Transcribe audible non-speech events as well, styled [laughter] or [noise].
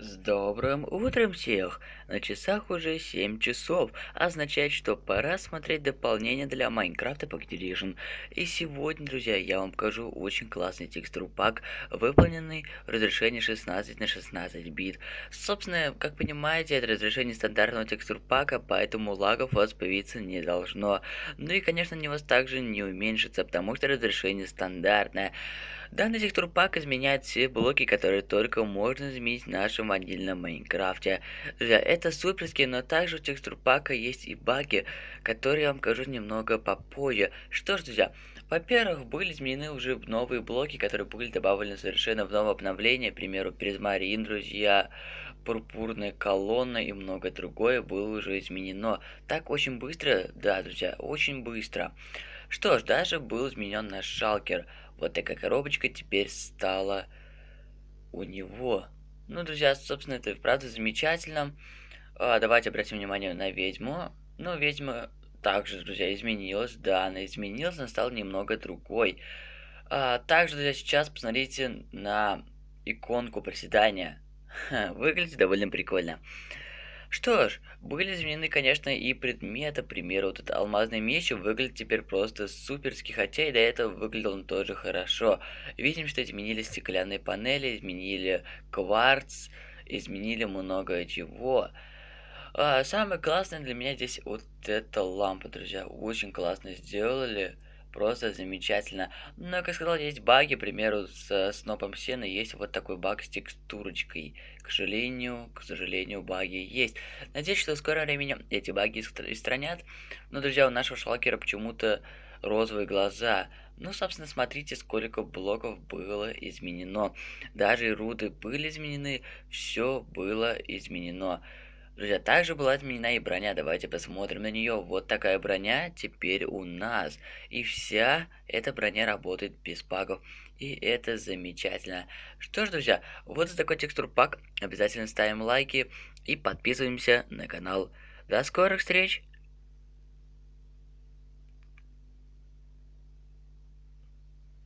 С добрым утром всех! На часах уже 7 часов, а означает, что пора смотреть дополнение для Майнкрафта по Activision. И сегодня, друзья, я вам покажу очень классный текстур пак, выполненный в разрешении 16 на 16 бит. Собственно, как понимаете, это разрешение стандартного текстур пака, поэтому лагов у вас появиться не должно. Ну и, конечно, у вас также не уменьшится, потому что разрешение стандартное. Данный текстур пак изменяет все блоки, которые только можно изменить в нашем в отдельном Майнкрафте. За э, это суперски, но также у текстурпака есть и баги, которые я вам скажу немного попозже. Что ж, друзья, во-первых, были изменены уже новые блоки, которые были добавлены совершенно в новое обновление, к примеру, Призмарин, друзья, пурпурная колонна и многое другое было уже изменено. Так очень быстро, да, друзья, очень быстро. Что ж, даже был изменен наш шалкер. Вот такая коробочка теперь стала у него. Ну, друзья, собственно, это и правда замечательно. А, давайте обратим внимание на ведьму. Ну, ведьма также, друзья, изменилась. Да, она изменилась, она стала немного другой. А, также, друзья, сейчас посмотрите на иконку приседания. Ха, [laughs] выглядит довольно прикольно. Что ж, были изменены, конечно, и предметы. К вот этот алмазный меч выглядит теперь просто суперски, хотя и до этого выглядел он тоже хорошо. Видим, что изменили стеклянные панели, изменили кварц, изменили много чего. А, самое классное для меня здесь вот эта лампа, друзья. Очень классно сделали просто замечательно. Но, ну, как я сказал, есть баги, к примеру, с снопом сена есть вот такой баг с текстурочкой. К сожалению, к сожалению, баги есть. Надеюсь, что в скором времени эти баги устранят. Но, друзья, у нашего шалкера почему-то розовые глаза. Ну, собственно, смотрите, сколько блоков было изменено. Даже руды были изменены, все было изменено. Друзья, также была отменена и броня. Давайте посмотрим на нее. Вот такая броня теперь у нас. И вся эта броня работает без багов. И это замечательно. Что ж, друзья, вот такой текстур пак. Обязательно ставим лайки и подписываемся на канал. До скорых встреч!